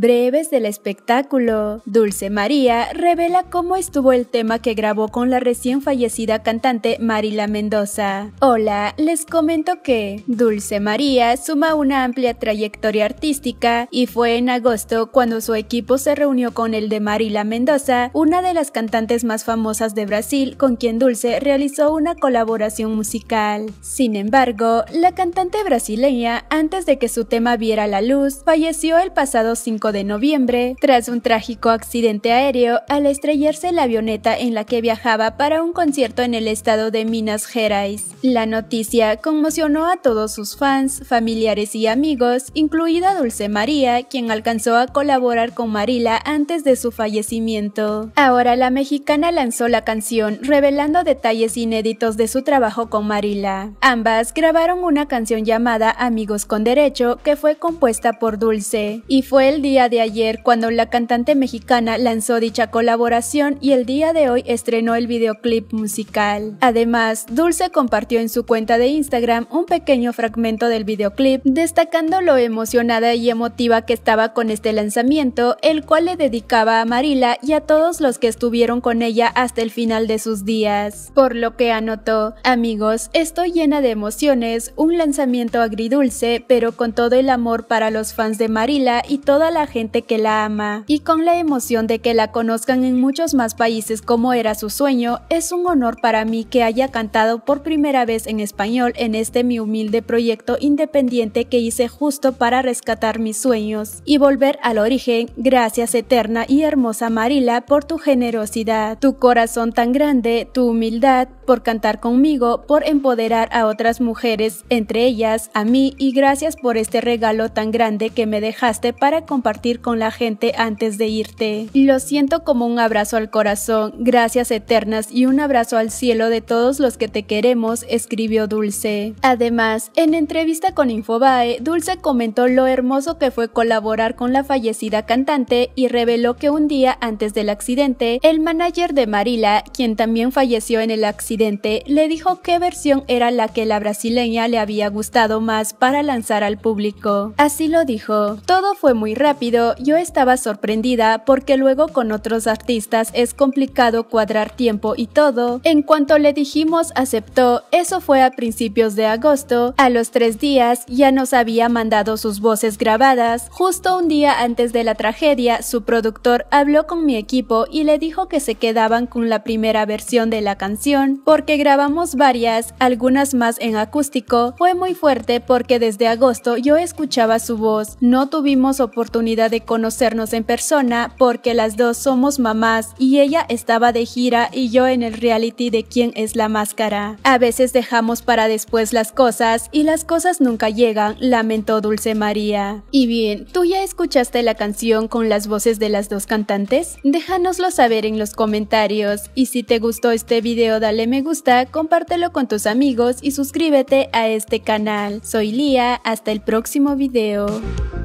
breves del espectáculo. Dulce María revela cómo estuvo el tema que grabó con la recién fallecida cantante Marila Mendoza. Hola, les comento que Dulce María suma una amplia trayectoria artística y fue en agosto cuando su equipo se reunió con el de Marila Mendoza, una de las cantantes más famosas de Brasil con quien Dulce realizó una colaboración musical. Sin embargo, la cantante brasileña, antes de que su tema viera la luz, falleció el pasado 5 de noviembre, tras un trágico accidente aéreo al estrellarse la avioneta en la que viajaba para un concierto en el estado de Minas Gerais. La noticia conmocionó a todos sus fans, familiares y amigos, incluida Dulce María, quien alcanzó a colaborar con Marila antes de su fallecimiento. Ahora la mexicana lanzó la canción, revelando detalles inéditos de su trabajo con Marila. Ambas grabaron una canción llamada Amigos con Derecho, que fue compuesta por Dulce, y fue el día de ayer cuando la cantante mexicana lanzó dicha colaboración y el día de hoy estrenó el videoclip musical. Además, Dulce compartió en su cuenta de Instagram un pequeño fragmento del videoclip, destacando lo emocionada y emotiva que estaba con este lanzamiento, el cual le dedicaba a Marila y a todos los que estuvieron con ella hasta el final de sus días. Por lo que anotó, amigos, estoy llena de emociones, un lanzamiento agridulce, pero con todo el amor para los fans de Marila y toda la gente que la ama y con la emoción de que la conozcan en muchos más países como era su sueño, es un honor para mí que haya cantado por primera vez en español en este mi humilde proyecto independiente que hice justo para rescatar mis sueños y volver al origen. Gracias eterna y hermosa Marila por tu generosidad, tu corazón tan grande, tu humildad, por cantar conmigo, por empoderar a otras mujeres, entre ellas a mí, y gracias por este regalo tan grande que me dejaste para compartir con la gente antes de irte. Lo siento como un abrazo al corazón, gracias eternas y un abrazo al cielo de todos los que te queremos, escribió Dulce. Además, en entrevista con Infobae, Dulce comentó lo hermoso que fue colaborar con la fallecida cantante y reveló que un día antes del accidente, el manager de Marila, quien también falleció en el accidente, le dijo qué versión era la que la brasileña le había gustado más para lanzar al público. Así lo dijo. Todo fue muy rápido yo estaba sorprendida porque luego con otros artistas es complicado cuadrar tiempo y todo. En cuanto le dijimos aceptó, eso fue a principios de agosto, a los tres días ya nos había mandado sus voces grabadas. Justo un día antes de la tragedia, su productor habló con mi equipo y le dijo que se quedaban con la primera versión de la canción, porque grabamos varias, algunas más en acústico. Fue muy fuerte porque desde agosto yo escuchaba su voz, no tuvimos oportunidad de conocernos en persona porque las dos somos mamás y ella estaba de gira y yo en el reality de quién es la máscara. A veces dejamos para después las cosas y las cosas nunca llegan, lamentó Dulce María. Y bien, ¿tú ya escuchaste la canción con las voces de las dos cantantes? Déjanoslo saber en los comentarios y si te gustó este video dale me gusta, compártelo con tus amigos y suscríbete a este canal. Soy Lía, hasta el próximo video.